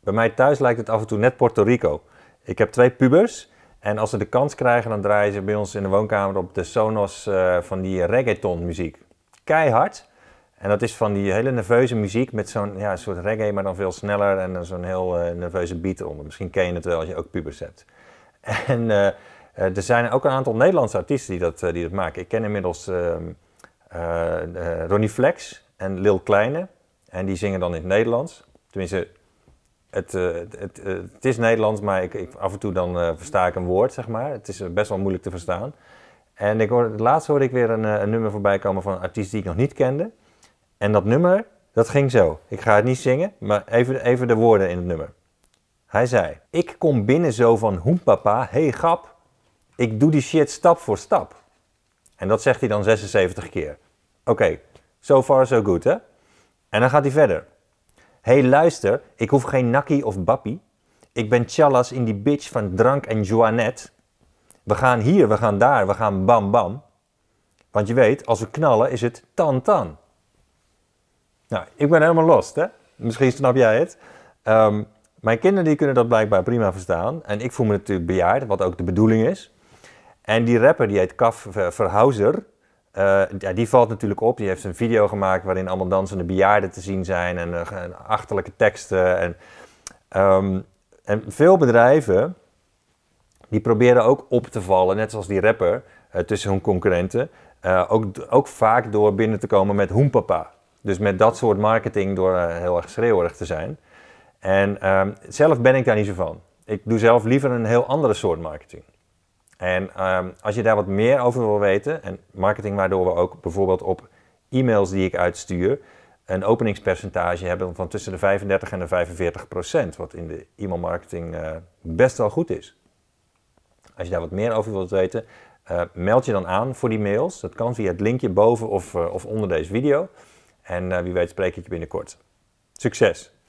Bij mij thuis lijkt het af en toe net Puerto Rico. Ik heb twee pubers en als ze de kans krijgen, dan draaien ze bij ons in de woonkamer op de Sonos eh, van die reggaeton muziek. Keihard. En dat is van die hele nerveuze muziek met zo'n ja, soort reggae, maar dan veel sneller en zo'n heel eh, nerveuze beat eronder. Misschien ken je het wel als je ook pubers hebt. En eh, er zijn ook een aantal Nederlandse artiesten die dat, die dat maken. Ik ken inmiddels ehm, Ronnie Flex en Lil Kleine. En die zingen dan in het Nederlands. Tenminste, eh, eh, het, is Nederlands, maar ik, ik af en toe dan eh, versta ik een woord, zeg maar. Het is best wel moeilijk te verstaan. En ik hoorde, laatst hoorde ik weer een, een, nummer voorbij komen van een artiest die ik nog niet kende. En dat nummer, dat ging zo. Ik ga het niet zingen, maar even, even de woorden in het nummer. Hij zei, ik kom binnen zo van papa, hey grap, ik doe die shit stap voor stap. En dat zegt hij dan 76 keer. Oké, so far so good, hè? En dan gaat hij verder hey, luister, ik hoef geen naki of bappie. Ik ben Chalas in die bitch van drank en Joannet. We gaan hier, we gaan daar, we gaan bam bam. Want je weet, als we knallen is het tan tan. Nou, ik ben helemaal lost, hè? Misschien snap jij het. Ehm, mijn kinderen die kunnen dat blijkbaar prima verstaan. En ik voel me natuurlijk bejaard, wat ook de bedoeling is. En die rapper, die heet Kaf eh, Verhauser, eh, ja, die valt natuurlijk op. Die heeft een video gemaakt waarin allemaal dansende bejaarden te zien zijn en, eh, achterlijke teksten. Ehm, en, veel bedrijven die proberen ook op te vallen, net zoals die rapper, eh, tussen hun concurrenten. ook, ook vaak door binnen te komen met hoempapa. Dus met dat soort marketing door heel erg schreeuwerig te zijn. En ehm, zelf ben ik daar niet zo van. Ik doe zelf liever een heel andere soort marketing. En ehm, als je daar wat meer over wil weten, en marketing waardoor we ook bijvoorbeeld op e-mails die ik uitstuur, een openingspercentage hebben van tussen de 35 en de 45 procent, wat in de e-mailmarketing uh, best wel goed is. Als je daar wat meer over wilt weten, eh, meld je dan aan voor die mails. Dat kan via het linkje boven of, eh, of onder deze video. En wie weet spreek ik je binnenkort. Succes!